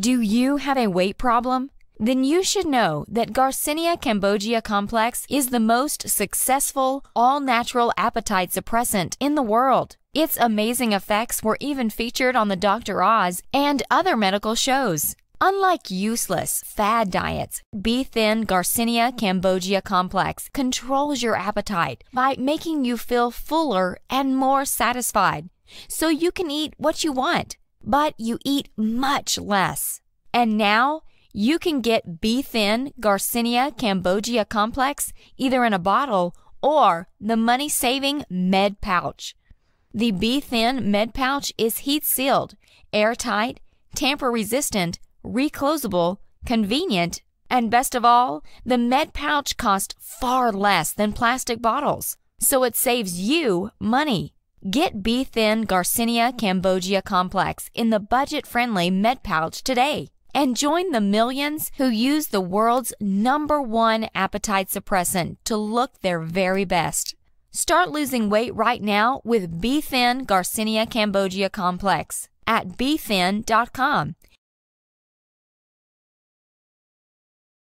Do you have a weight problem? Then you should know that Garcinia cambogia complex is the most successful all-natural appetite suppressant in the world. Its amazing effects were even featured on the Dr. Oz and other medical shows. Unlike useless fad diets, Be Thin Garcinia Cambogia Complex controls your appetite by making you feel fuller and more satisfied, so you can eat what you want but you eat much less. And now you can get B Thin Garcinia Cambogia Complex either in a bottle or the money saving med pouch. The B Thin med pouch is heat sealed, airtight, tamper resistant, reclosable, convenient, and best of all, the med pouch costs far less than plastic bottles, so it saves you money. Get B Thin Garcinia Cambogia Complex in the budget friendly med pouch today and join the millions who use the world's number one appetite suppressant to look their very best. Start losing weight right now with B Thin Garcinia Cambogia Complex at bthin.com.